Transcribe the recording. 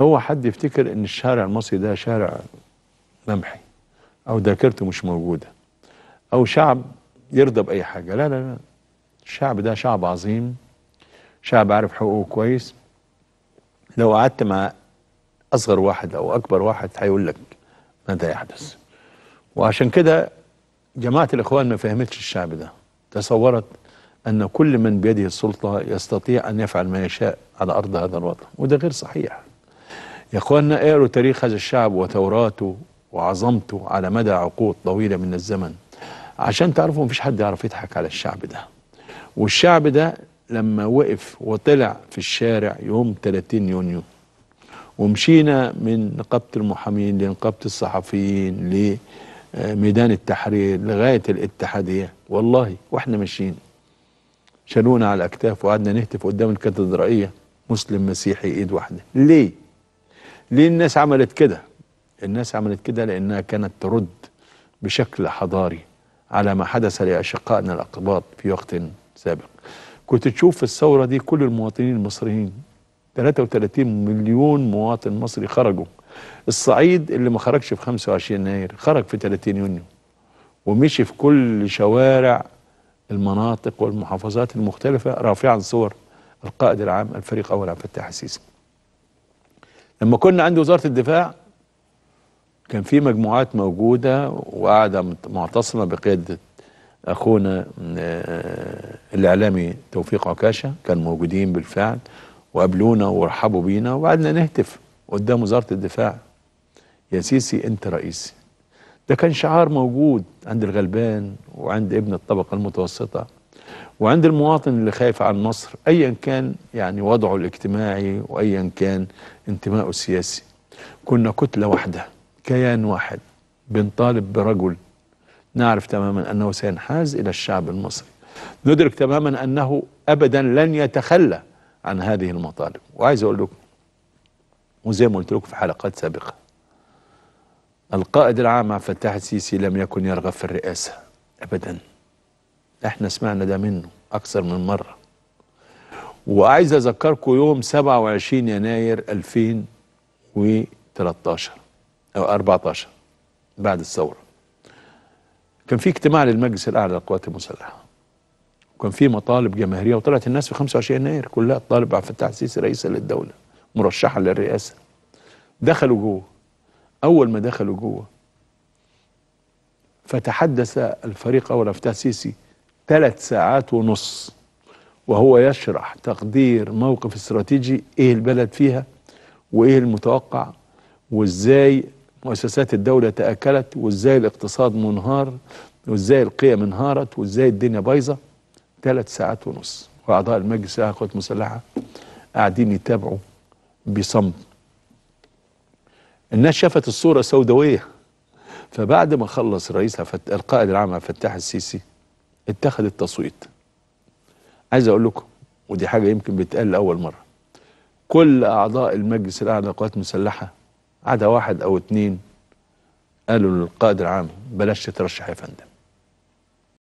هو حد يفتكر ان الشارع المصري ده شارع لمحي او ذاكرته مش موجوده او شعب يرضى باي حاجه لا لا لا الشعب ده شعب عظيم شعب عارف حقوقه كويس لو قعدت مع اصغر واحد او اكبر واحد هيقول لك ماذا يحدث وعشان كده جماعه الاخوان ما فهمتش الشعب ده تصورت ان كل من بيده السلطه يستطيع ان يفعل ما يشاء على ارض هذا الوطن وده غير صحيح يا اخواننا اقروا تاريخ هذا الشعب وتوراته وعظمته على مدى عقود طويله من الزمن عشان تعرفوا مفيش حد يعرف يضحك على الشعب ده والشعب ده لما وقف وطلع في الشارع يوم 30 يونيو ومشينا من نقابة المحامين لنقابة الصحفيين لميدان التحرير لغاية الاتحادية والله واحنا ماشيين شالونا على الأكتاف وقعدنا نهتف قدام الكاتدرائية مسلم مسيحي ايد واحدة ليه؟ ليه الناس عملت كده الناس عملت كده لأنها كانت ترد بشكل حضاري على ما حدث لأشقائنا الأقباط في وقت سابق كنت تشوف في الثورة دي كل المواطنين المصريين 33 مليون مواطن مصري خرجوا الصعيد اللي ما خرجش في 25 يناير خرج في 30 يونيو ومشي في كل شوارع المناطق والمحافظات المختلفة رافعا صور القائد العام الفريق أول عبد الفتاح السيسي لما كنا عند وزاره الدفاع كان في مجموعات موجوده وقاعده معتصمه بقياده اخونا آه، الاعلامي توفيق عكاشه كان موجودين بالفعل وقابلونا ورحبوا بينا وقعدنا نهتف قدام وزاره الدفاع يا سيسي انت رئيسي ده كان شعار موجود عند الغلبان وعند ابن الطبقه المتوسطه وعند المواطن اللي خايف عن مصر أيا كان يعني وضعه الاجتماعي وأيا كان انتمائه السياسي كنا كتلة واحدة كيان واحد بنطالب برجل نعرف تماما أنه سينحاز إلى الشعب المصري ندرك تماما أنه أبدا لن يتخلى عن هذه المطالب وعايز أقول لكم وزي ما قلت لكم في حلقات سابقة القائد العام عبد الفتاح السيسي لم يكن يرغب في الرئاسة أبداً احنا سمعنا ده منه اكثر من مره وعايز اذكركم يوم 27 يناير 2013 او 14 بعد الثوره كان في اجتماع للمجلس الاعلى للقوات المسلحه وكان في مطالب جماهيريه وطلعت الناس في 25 يناير كلها تطالب عبد الفتاح السيسي رئيسا للدوله مرشحا للرئاسه دخلوا جوه اول ما دخلوا جوه فتحدث الفريق اول عبد الفتاح السيسي ثلاث ساعات ونص وهو يشرح تقدير موقف استراتيجي ايه البلد فيها وايه المتوقع وازاي مؤسسات الدولة تأكلت وازاي الاقتصاد منهار وازاي القيم انهارت وازاي الدنيا بايظة ثلاث ساعات ونص وأعضاء المجلس القوات المسلحة قاعدين يتابعوا بصمت الناس شافت الصورة سوداوية فبعد ما خلص رئيس القائد العام عبد الفتاح السيسي اتخذ التصويت عايز اقول لكم ودي حاجه يمكن بتقال لاول مره كل اعضاء المجلس الاعلى للقوات المسلحه عدا واحد او اتنين قالوا للقائد العام بلاش تترشح يا فندم